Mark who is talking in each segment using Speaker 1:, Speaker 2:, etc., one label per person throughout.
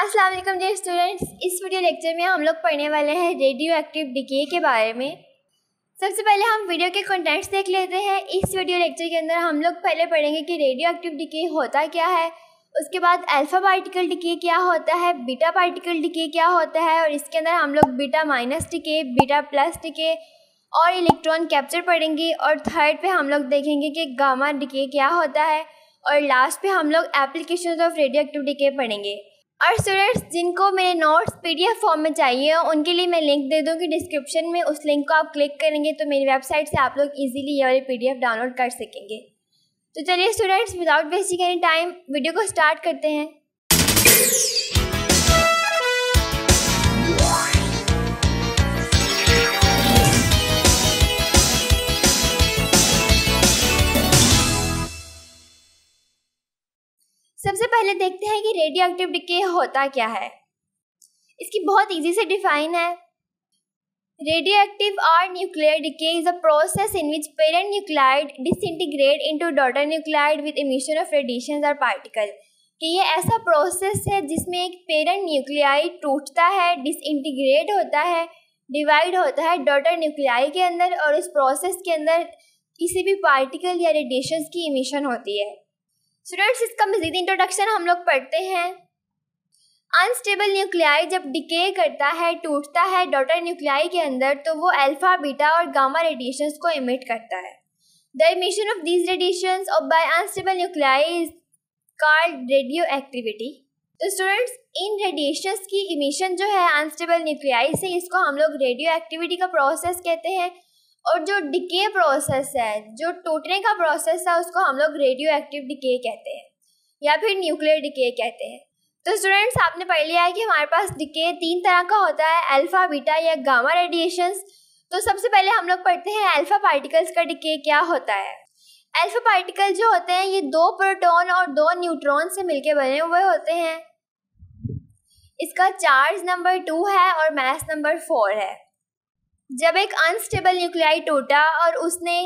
Speaker 1: अस्सलाम वालेकुम dear students इस वीडियो लेक्चर में हम लोग पढ़ने वाले हैं रेडियो एक्टिव डिके के बारे में सबसे पहले हम वीडियो के कंटेंट्स देख लेते हैं इस वीडियो लेक्चर के अंदर हम लोग पहले पढ़ेंगे कि रेडियो एक्टिव डिके होता क्या है उसके बाद अल्फ़ा पार्टिकल डिके क्या होता है बीटा पार्टिकल डिके क्या होता है और इसके अंदर हम लोग beta minus decay beta plus decay और इलेक्ट्रॉन कैप्चर पढ़ेंगे और थर्ड पे हम लोग देखेंगे कि गामा डिके क्या होता है और लास्ट पे हम लोग application of radioactive decay पढ़ेंगे और स्टूडेंट्स जिनको मेरे नोट्स पीडीएफ फॉर्म में चाहिए उनके लिए मैं लिंक दे दूँगी डिस्क्रिप्शन में उस लिंक को आप क्लिक करेंगे तो मेरी वेबसाइट से आप लोग इजीली ये वाली पीडीएफ डाउनलोड कर सकेंगे तो चलिए students without wasting any time video को स्टार्ट करते हैं सबसे पहले देखते हैं कि रेडियो एक्टिव डिके होता क्या है इसकी बहुत इजी से डिफाइन है Radioactive or nuclear decay is a process in which parent nuclide disintegrate into daughter nuclide with emission of radiation और पार्टिकल कि ये ऐसा प्रोसेस है जिसमें एक पेरेंट न्यूक्लियाई टूटता है डिसइंटीग्रेट होता है डिवाइड होता है डॉटर न्यूक्लियाई के अंदर और इस प्रोसेस के अंदर किसी भी पार्टिकल या रेडिएशन की इमिशन होती है स्टूडेंट्स इसका मजीद इंट्रोडक्शन हम लोग पढ़ते हैं अनस्टेबल न्यूक्लियाई जब डिके करता है टूटता है डॉटर न्यूक्लियाई के अंदर तो वो अल्फा बीटा और गामा रेडिएशन को इमिट करता है the emission of these radiation और by unstable nuclei is called radioactivity तो स्टूडेंट्स इन रेडिएशन की इमिशन जो है अनस्टेबल न्यूक्लियाई से इसको हम लोग रेडियो एक्टिविटी का प्रोसेस कहते हैं और जो डिके प्रोसेस है जो टूटने का प्रोसेस है उसको हम लोग रेडियो एक्टिव डिके कहते हैं या फिर न्यूक्लियर डिके कहते हैं तो स्टूडेंट्स आपने पढ़ लिया है कि हमारे पास डिके तीन तरह का होता है अल्फ़ा बीटा या गामा रेडिएशंस तो सबसे पहले हम लोग पढ़ते हैं अल्फ़ा पार्टिकल्स का डिके क्या होता है अल्फ़ा पार्टिकल जो होते हैं ये दो प्रोटॉन और दो न्यूट्रॉन से मिलकर बने हुए होते हैं इसका चार्ज नंबर टू है और मैथ नंबर फोर है जब एक अनस्टेबल न्यूक्लियाई टूटा और उसने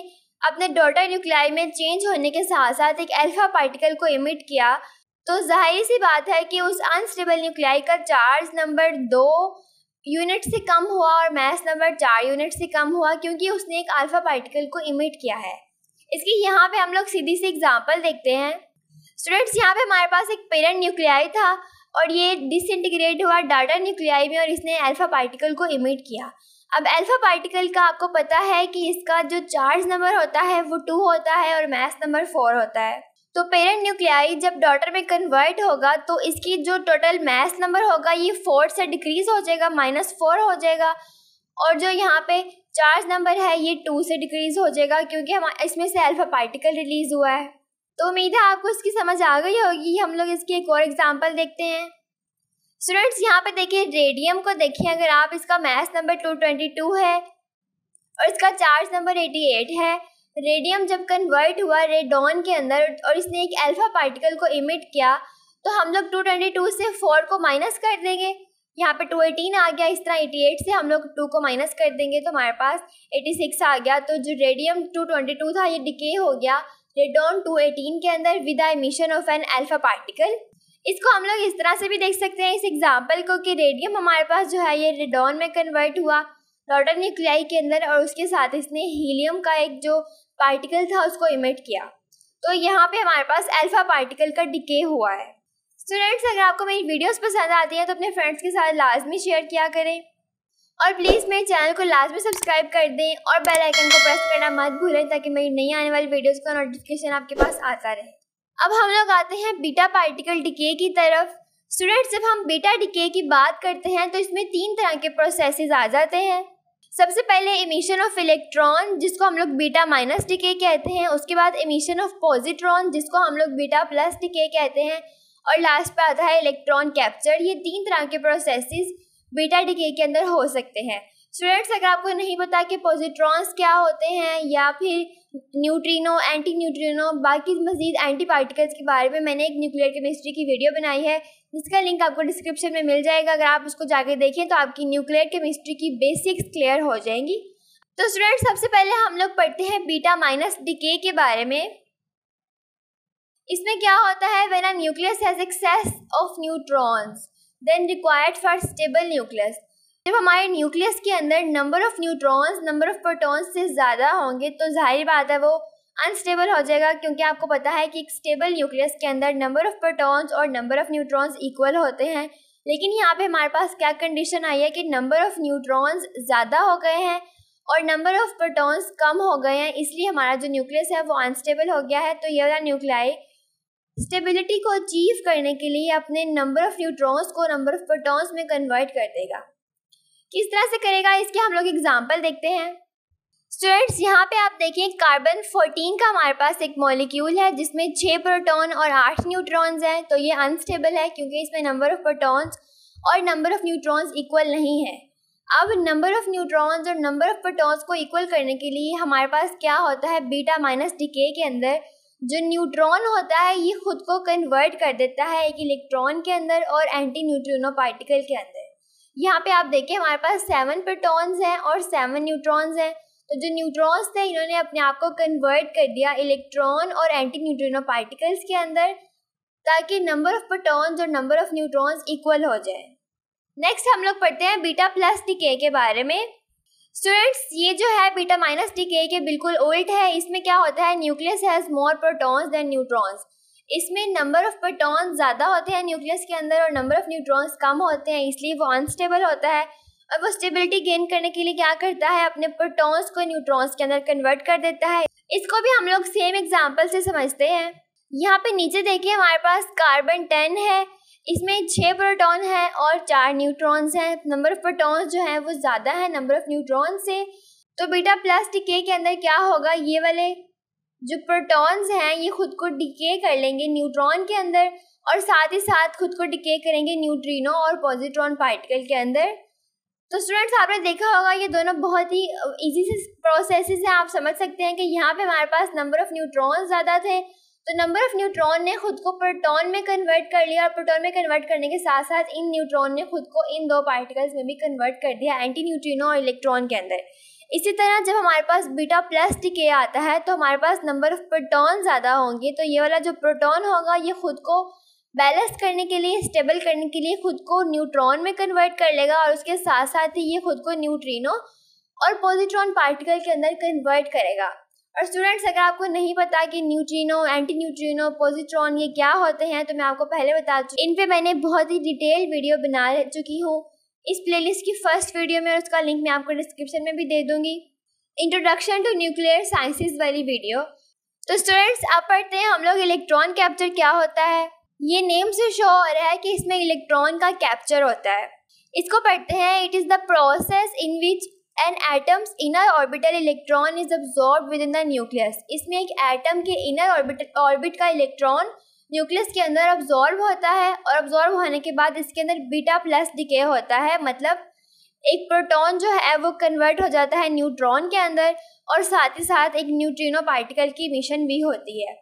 Speaker 1: अपने डोटा न्यूक्लियाई में चेंज होने के साथ साथ एक अल्फा पार्टिकल को इमिट किया तो जाहिर सी बात है कि उस अनस्टेबल न्यूक्लियाई का चार्ज नंबर दो यूनिट से कम हुआ और मैस नंबर चार यूनिट से कम हुआ क्योंकि उसने एक अल्फा पार्टिकल को इमिट किया है इसकी यहाँ पे हम लोग सीधी सी एग्जांपल देखते हैं स्टूडेंट्स यहाँ पे हमारे पास एक पेरेंट न्यूक्लियाई था और ये डिसइंटीग्रेट हुआ डाटा न्यूक्लियाई में और इसने अल्फा पार्टिकल को इमिट किया अब अल्फ़ा पार्टिकल का आपको पता है कि इसका जो चार्ज नंबर होता है वो टू होता है और मैथ नंबर फोर होता है तो पेरेंट न्यूक्लियाई जब डॉटर में कन्वर्ट होगा तो इसकी जो टोटल मैथ नंबर होगा ये फोर से डिक्रीज़ हो जाएगा माइनस फोर हो जाएगा और जो यहाँ पे चार्ज नंबर है ये टू से डिक्रीज़ हो जाएगा क्योंकि हम इसमें से अल्फ़ा पार्टिकल रिलीज़ हुआ है तो उम्मीद है आपको इसकी समझ आ गई होगी हम लोग इसकी एक और एग्ज़ाम्पल देखते हैं स्टूडेंट्स यहाँ पे देखिए रेडियम को देखिए अगर आप इसका मैथ नंबर 222 है और इसका चार्ज नंबर 88 है रेडियम जब कन्वर्ट हुआ रेडॉन के अंदर और इसने एक अल्फा पार्टिकल को इमिट किया तो हम लोग 222 से 4 को माइनस कर देंगे यहाँ पे 218 आ गया इस तरह 88 से हम लोग 2 को माइनस कर देंगे तो हमारे पास 86 आ गया तो जो रेडियम 222 था ये डिके हो गया रेडॉन 218 के अंदर with emission of an alpha particle इसको हम लोग इस तरह से भी देख सकते हैं इस एग्जाम्पल को कि रेडियम हमारे पास जो है ये रेडॉन में कन्वर्ट हुआ लॉटर न्यूक्लियाई के अंदर और उसके साथ इसने हीलियम का एक जो पार्टिकल था उसको इमिट किया तो यहाँ पे हमारे पास अल्फा पार्टिकल का डिके हुआ है स्टूडेंट्स अगर आपको मेरी वीडियोस पसंद आती हैं तो अपने फ्रेंड्स के साथ लाजमी शेयर किया करें और प्लीज़ मेरे चैनल को लाजमी सब्सक्राइब कर दें और बेल आइकन को प्रेस करना मत भूलें ताकि मेरी नई आने वाली वीडियोज़ का नोटिफिकेशन आपके पास आता रहे अब हम लोग आते हैं बीटा पार्टिकल डिके की तरफ स्टूडेंट्स जब हम बीटा डिके की बात करते हैं तो इसमें तीन तरह के प्रोसेसेस आ जाते हैं सबसे पहले इमिशन ऑफ इलेक्ट्रॉन जिसको हम लोग बीटा माइनस डिके कहते हैं उसके बाद इमिशन ऑफ पॉजिट्रॉन जिसको हम लोग बीटा प्लस डिके कहते हैं और लास्ट पर आता है इलेक्ट्रॉन कैप्चर ये तीन तरह के प्रोसेसेस बीटा डिके के अंदर हो सकते हैं स्टूडेंट्स अगर आपको नहीं पता कि पॉजिट्रॉन्स क्या होते हैं या फिर न्यूट्रिनो एंटी न्यूट्रिनो बाकी मजीद एंटी पार्टिकल्स के बारे में मैंने एक न्यूक्लियर केमिस्ट्री की वीडियो बनाई है जिसका लिंक आपको डिस्क्रिप्शन में मिल जाएगा अगर आप उसको जाके देखें तो आपकी न्यूक्लियर केमिस्ट्री की बेसिक्स क्लियर हो जाएंगी तो स्टूडेंट सबसे पहले हम लोग पढ़ते हैं बीटा माइनस डिके के बारे में इसमें क्या होता है when a nucleus has excess of neutrons then required for stable nucleus जब हमारे न्यूक्लियस के अंदर number of neutrons number of protons से ज़्यादा होंगे तो जाहिर बात है वो अनस्टेबल हो जाएगा क्योंकि आपको पता है कि एक स्टेबल न्यूक्लियस के अंदर नंबर ऑफ प्रोटॉन्स और नंबर ऑफ न्यूट्रॉन्स इक्वल होते हैं लेकिन यहाँ पे हमारे पास क्या कंडीशन आई है कि नंबर ऑफ न्यूट्रॉन्स ज़्यादा हो गए हैं और नंबर ऑफ प्रोटॉन्स कम हो गए हैं इसलिए हमारा जो न्यूक्लियस है वो अनस्टेबल हो गया है तो ये वाला न्यूक्लियाई स्टेबिलिटी को अचीव करने के लिए अपने नंबर ऑफ न्यूट्रॉन्स को नंबर ऑफ प्रोटॉन्स में कन्वर्ट कर देगा किस तरह से करेगा इसके हम लोग एग्जाम्पल देखते हैं स्टूडेंट्स यहाँ पे आप देखें कार्बन 14 का हमारे पास एक मॉलिक्यूल है जिसमें छः प्रोटॉन और आठ न्यूट्रॉन्स हैं तो ये अनस्टेबल है क्योंकि इसमें नंबर ऑफ प्रोटॉन्स और नंबर ऑफ न्यूट्रॉन्स इक्वल नहीं है अब नंबर ऑफ न्यूट्रॉन्स और नंबर ऑफ प्रोटॉन्स को इक्वल करने के लिए हमारे पास क्या होता है बीटा माइनस डिके के अंदर जो न्यूट्रॉन होता है ये खुद को कन्वर्ट कर देता है एक इलेक्ट्रॉन के अंदर और एंटी न्यूट्रिनो पार्टिकल के अंदर यहाँ पे आप देखें हमारे पास सेवन प्रोटॉन्स हैं और सेवन न्यूट्रॉन्स हैं तो जो न्यूट्रॉन्स थे इन्होंने अपने आप को कन्वर्ट कर दिया इलेक्ट्रॉन और एंटी न्यूट्रिनो पार्टिकल्स के अंदर ताकि नंबर ऑफ प्रोटॉन्स और नंबर ऑफ न्यूट्रॉन्स इक्वल हो जाए नेक्स्ट हम लोग पढ़ते हैं बीटा प्लस डीके के बारे में स्टूडेंट्स ये जो है बीटा माइनस डीके के बिल्कुल ओल्ड है इसमें क्या होता है nucleus has more protons than neutrons इसमें नंबर ऑफ प्रोटोन ज़्यादा होते हैं न्यूक्लियस के अंदर और नंबर ऑफ न्यूट्रॉन्स कम होते हैं इसलिए वो अनस्टेबल होता है और वो स्टेबिलिटी गेन करने के लिए क्या करता है अपने प्रोटॉन्स को न्यूट्रॉन्स के अंदर कन्वर्ट कर देता है इसको भी हम लोग सेम एग्जाम्पल से समझते हैं यहाँ पे नीचे देखिए हमारे पास कार्बन टेन है इसमें छः प्रोटॉन है और चार न्यूट्रॉन्स हैं नंबर ऑफ प्रोटॉन्स जो हैं वो ज़्यादा है नंबर ऑफ न्यूट्रॉन्स से तो बेटा प्लस टिके के अंदर क्या होगा ये वाले जो प्रोटॉन्स हैं ये खुद को डिके कर लेंगे न्यूट्रॉन के अंदर और साथ ही साथ खुद को डिके करेंगे न्यूट्रिनो और पॉजिट्रॉन पार्टिकल के अंदर तो स्टूडेंट्स आपने देखा होगा ये दोनों बहुत ही इजी से प्रोसेसेस हैं आप समझ सकते हैं कि यहाँ पे हमारे पास नंबर ऑफ़ न्यूट्रॉन ज़्यादा थे तो नंबर ऑफ़ न्यूट्रॉन ने खुद को प्रोटॉन में कन्वर्ट कर लिया और प्रोटॉन में कन्वर्ट करने के साथ साथ इन न्यूट्रॉन ने खुद को इन दो पार्टिकल्स में भी कन्वर्ट कर दिया एंटी न्यूट्रिनो और इलेक्ट्रॉन के अंदर इसी तरह जब हमारे पास बीटा प्लस डीके आता है तो हमारे पास नंबर ऑफ प्रोटोन ज़्यादा होंगे तो ये वाला जो प्रोटोन होगा ये खुद को बैलेंस करने के लिए स्टेबल करने के लिए खुद को न्यूट्रॉन में कन्वर्ट कर लेगा और उसके साथ साथ ही ये खुद को न्यूट्रीनो और पॉजिट्रॉन पार्टिकल के अंदर कन्वर्ट करेगा और स्टूडेंट्स अगर आपको नहीं पता कि न्यूट्रीनो एंटी न्यूट्रीनो पॉजिट्रॉन ये क्या होते हैं तो मैं आपको पहले बता चुकी इन पर मैंने बहुत ही डिटेल वीडियो बना चुकी हूँ इस प्लेलिस्ट की फर्स्ट वीडियो में उसका लिंक मैं आपको डिस्क्रिप्शन में भी दे दूंगी इंट्रोडक्शन टू न्यूक्लियर साइंसिस वाली वीडियो तो स्टूडेंट्स आप पढ़ते हैं हम लोग इलेक्ट्रॉन कैप्चर क्या होता है ये नेम से शो हो रहा है कि इसमें इलेक्ट्रॉन का कैप्चर होता है इसको पढ़ते हैं it is the process in which an atoms inner orbital electron is absorb with in the nucleus इसमें एक एटम के इनर ऑर्बिटल ऑर्बिट का इलेक्ट्रॉन न्यूक्लियस के अंदर ऑब्जॉर्व होता है और ऑब्जॉर्व होने के बाद इसके अंदर बीटा प्लस डिके होता है मतलब एक प्रोटॉन जो है वो कन्वर्ट हो जाता है न्यूट्रॉन के अंदर और साथ ही साथ एक न्यूट्रिनो पार्टिकल की मिशन भी होती है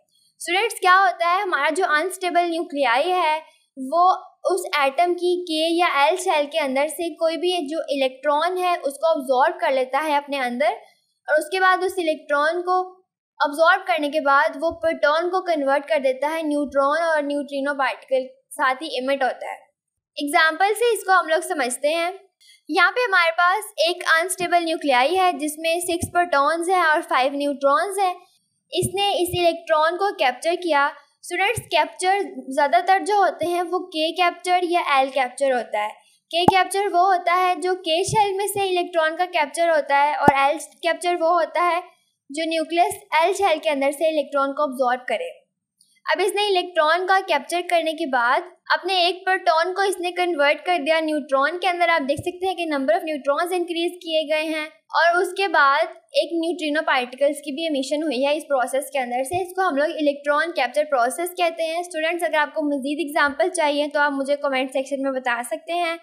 Speaker 1: स्टूडेंट्स क्या होता है हमारा जो अनस्टेबल न्यूक्लियाई है वो उस एटम की के या एल शेल के अंदर से कोई भी जो इलेक्ट्रॉन है उसको ऑब्जॉर्व कर लेता है अपने अंदर और उसके बाद उस इलेक्ट्रॉन को अब्जॉर्ब करने के बाद वो प्रोटॉन को कन्वर्ट कर देता है न्यूट्रॉन और न्यूट्रिनो पार्टिकल साथ ही इमिट होता है एग्जाम्पल से इसको हम लोग समझते हैं यहाँ पे हमारे पास एक अनस्टेबल न्यूक्लियाई है जिसमें सिक्स प्रोटॉन्स हैं और फाइव न्यूट्रॉन्स हैं इसने इस इलेक्ट्रॉन को कैप्चर किया स्टूडेंट्स कैप्चर ज़्यादातर जो होते हैं वो के कैप्चर या एल कैप्चर होता है के कैप्चर वो होता है जो के शेल में से इलेक्ट्रॉन का कैप्चर होता है और एल कैप्चर वो होता है जो न्यूक्लियस एल शेल के अंदर से इलेक्ट्रॉन को ऑब्जॉर्ब करे अब इसने इलेक्ट्रॉन का कैप्चर करने के बाद अपने एक प्रोटॉन को इसने कन्वर्ट कर दिया न्यूट्रॉन के अंदर आप देख सकते हैं कि नंबर ऑफ न्यूट्रॉन्स इंक्रीज किए गए हैं और उसके बाद एक न्यूट्रिनो पार्टिकल्स की भी एमिशन हुई है इस प्रोसेस के अंदर से इसको हम लोग इलेक्ट्रॉन कैप्चर प्रोसेस कहते हैं स्टूडेंट्स अगर आपको मजीद एग्जाम्पल चाहिए तो आप मुझे कमेंट सेक्शन में बता सकते हैं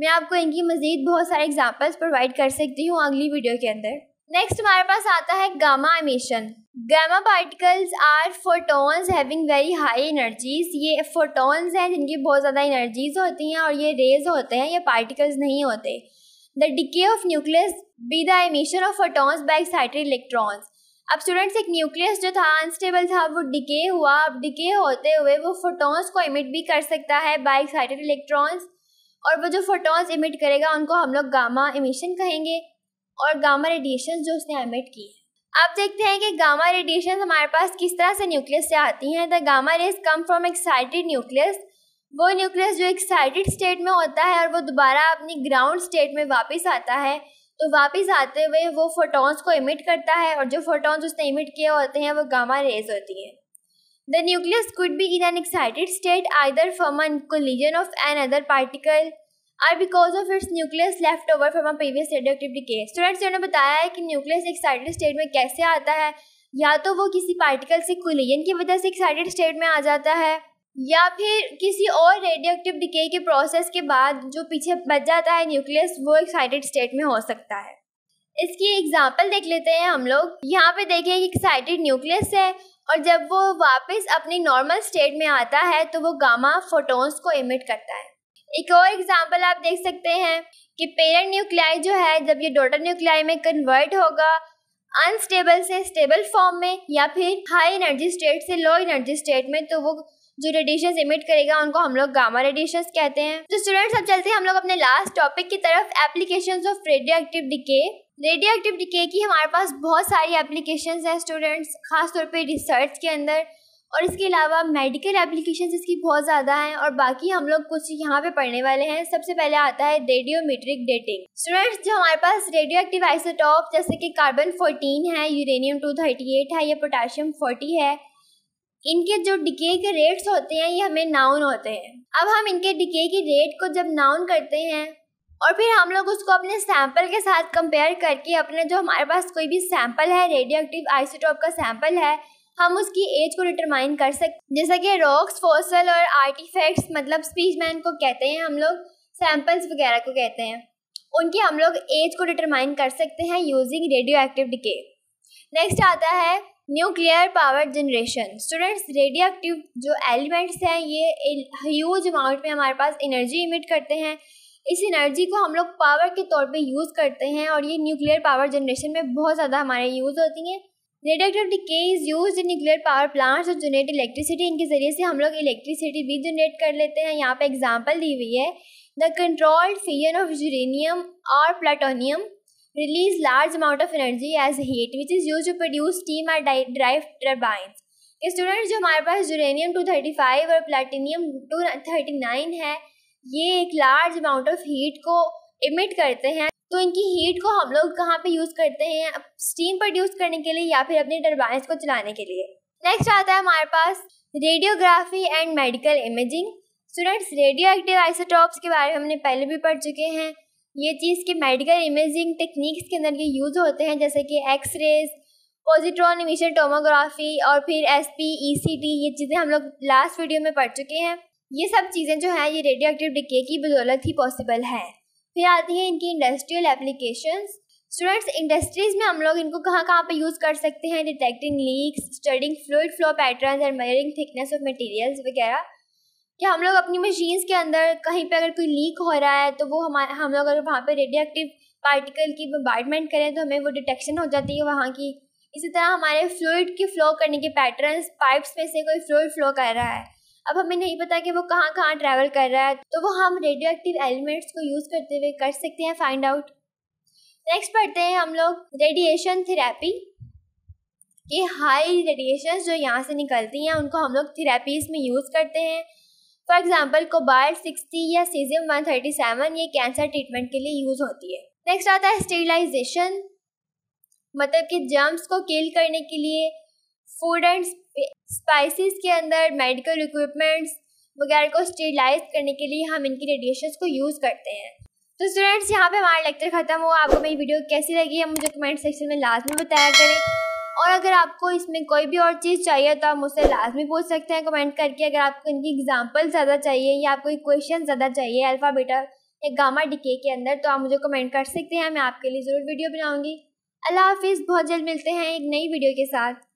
Speaker 1: मैं आपको इनकी मज़ीद बहुत सारे एग्जाम्पल्स प्रोवाइड कर सकती हूँ अगली वीडियो के अंदर नेक्स्ट हमारे पास आता है gamma emission gamma particles are photons having very high energies ये फोटोन्स हैं जिनकी बहुत ज़्यादा एनर्जीज होती हैं और ये रेज होते हैं ये पार्टिकल्स नहीं होते the decay of nucleus be the emission of photons by excited electrons अब स्टूडेंट्स एक न्यूक्लियस जो था अनस्टेबल था वो डिके हुआ अब डिके होते हुए वो फोटोन्स को इमिट भी कर सकता है बाई एक्साइटेड इलेक्ट्रॉन्स और वो जो फोटोन्स इमिट करेगा उनको हम लोग गामा इमिशन कहेंगे और गामा रेडिएशन जो उसने एमिट की है अब देखते हैं कि गामा रेडिएशन हमारे पास किस तरह से न्यूक्लियस से आती हैं the gamma rays come from excited nucleus वो न्यूक्लियस जो एक्साइटेड स्टेट में होता है और वो दोबारा अपनी ग्राउंड स्टेट में वापस आता है तो वापस आते हुए वो फोटॉन्स को इमिट करता है और जो फोटॉन्स उसने इमिट किए होते हैं वो गामा रेज होती हैं the nucleus could be in an excited state either form an collision of an other particle or because of its nucleus left over from or previous radioactive decay students उन्होंने बताया है कि nucleus excited state में कैसे आता है या तो वो किसी पार्टिकल से कुलियन की वजह से एक्साइटेड स्टेट में आ जाता है या फिर किसी और रेडियोक्टिव डिके के प्रोसेस के बाद जो पीछे बच जाता है न्यूक्लियस वो एक्साइटेड स्टेट में हो सकता है इसकी एग्जाम्पल देख लेते हैं हम लोग यहाँ पे देखें एक्साइटेड न्यूक्लियस है और जब वो वापस अपनी नॉर्मल स्टेट में आता है तो वो गामा फोटोन्स को इमिट करता है एक और एग्जाम्पल आप देख सकते हैं कि पेरेंट न्यूक्लियाई जो है जब ये डॉटर न्यूक्लियाई में कन्वर्ट होगा अनस्टेबल से स्टेबल फॉर्म में या फिर हाई एनर्जी स्टेट से लो एनर्जी स्टेट में तो वो जो रेडिएशन इमिट करेगा उनको हम लोग गामा रेडिएशन कहते हैं तो स्टूडेंट्स अब चलते हैं हम लोग अपने लास्ट टॉपिक की तरफ application of radioactive decay radioactive decay की हमारे पास बहुत सारी एप्लीकेशन हैं स्टूडेंट्स खासतौर पर रिसर्च के अंदर और इसके अलावा मेडिकल एप्लीकेशन इसकी बहुत ज़्यादा हैं और बाकी हम लोग कुछ यहाँ पे पढ़ने वाले हैं सबसे पहले आता है रेडियोमीट्रिक डेटिंग स्टूडेंट्स जो हमारे पास रेडियो एक्टिव आइसोटॉप जैसे कि कार्बन फोर्टीन है यूरेनियम टू थर्टी एट है या पोटाशियम फोर्टी है इनके जो डिके के रेट्स होते हैं ये हमें नाउन होते हैं अब हम इनके डिके के रेट को जब नाउन करते हैं और फिर हम लोग उसको अपने सैंपल के साथ कंपेयर करके अपने जो हमारे पास कोई भी सैंपल है रेडियो एक्टिव आइसोटॉप का सैंपल है हम उसकी एज को डिटरमाइन कर सकते जैसा कि रॉक्स फॉसल और आर्टिफैक्ट्स मतलब स्पीच मैन को कहते हैं हम लोग सैम्पल्स वगैरह को कहते हैं उनकी हम लोग एज को डिटरमाइन कर सकते हैं using radioactive decay next आता है nuclear power generation students radioactive जो एलिमेंट्स हैं ये ह्यूज अमाउंट में हमारे पास एनर्जी इमिट करते हैं इस एनर्जी को हम लोग पावर के तौर पे यूज़ करते हैं और ये न्यूक्लियर पावर जनरेशन में बहुत ज़्यादा हमारे यूज़ होती हैं radioactive decay is use in nuclear power plants और जनरेट इलेक्ट्रिसिटी इनके ज़रिए से हम लोग इलेक्ट्रिसिटी भी जनरेट कर लेते हैं यहाँ पे एग्जांपल दी हुई है the controlled fission of uranium और plutonium release large amount of energy as heat which is use to produce steam or drive turbines student जो हमारे पास यूरेनियम टू थर्टी फाइव और प्लाटिनियम टू थर्टी नाइन है ये एक large amount of heat को emit करते हैं तो इनकी हीट को हम लोग कहाँ पे यूज़ करते हैं स्टीम प्रोड्यूस करने के लिए या फिर अपने टर्बाइंस को चलाने के लिए नेक्स्ट आता है हमारे पास radiography and medical imaging students radioactive isotopes के बारे में हमने पहले भी पढ़ चुके हैं ये चीज़ के मेडिकल इमेजिंग टेक्निक्स के अंदर ये यूज़ होते हैं जैसे कि X rays positron emission tomography और फिर S P E C T ये चीज़ें हम लोग लास्ट वीडियो में पढ़ चुके हैं ये सब चीज़ें जो हैं ये रेडियो एक्टिव डिके की बदौलत ही पॉसिबल है फिर आती है इनकी इंडस्ट्रियल एप्लीकेशन स्टूडेंट्स इंडस्ट्रीज में हम लोग इनको कहाँ कहाँ पे यूज़ कर सकते हैं detecting leaks studying fluid flow pattern and measuring thickness of materials वगैरह कि हम लोग अपनी मशीन्स के अंदर कहीं पे अगर कोई लीक हो रहा है तो वो हमारे हम लोग अगर वहाँ पे रेडियोएक्टिव पार्टिकल की बम्बार्टमेंट करें तो हमें वो डिटेक्शन हो जाती है वहाँ की इसी तरह हमारे फ्लूड के फ्लो करने के पैटर्न पाइप्स में से कोई फ्लूड फ्लो कर रहा है अब हमें नहीं पता कि वो कहाँ कहाँ ट्रैवल कर रहा है तो वो हम रेडियो एक्टिव एलिमेंट्स को यूज़ करते हुए कर सकते हैं फाइंड आउट नेक्स्ट पढ़ते हैं हम लोग रेडिएशन थेरेपी कि हाई रेडिएशन जो यहाँ से निकलती हैं उनको हम लोग थेरेपीज में यूज़ करते हैं फॉर एग्जाम्पल कोबाल सिक्सटी या सीजियम वन थर्टी सेवन ये कैंसर ट्रीटमेंट के लिए यूज़ होती है नेक्स्ट आता है स्टेरिलाइजेशन मतलब कि जर्म्स को किल करने के लिए फूड एंड पे स्पाइसेस के अंदर मेडिकल इक्विपमेंट्स वगैरह को स्टेलाइज करने के लिए हम इनकी रेडिएशन को यूज़ करते हैं तो स्टूडेंट्स यहाँ पे हमारा लेक्चर खत्म हुआ आपको मेरी वीडियो कैसी लगी है मुझे कमेंट सेक्शन में लाजमी बताया करें और अगर आपको इसमें कोई भी और चीज़ चाहिए तो आप मुझसे लाजमी पूछ सकते हैं कमेंट करके अगर आपको इनकी एग्जाम्पल ज़्यादा चाहिए या आपको क्वेश्चन ज़्यादा चाहिए अल्फ़ाबेटा या गामा डिके के अंदर तो आप मुझे कमेंट कर सकते हैं मैं आपके लिए ज़रूर वीडियो बनाऊँगी अल्लाह हाफिज़ बहुत जल्द मिलते हैं एक नई वीडियो के साथ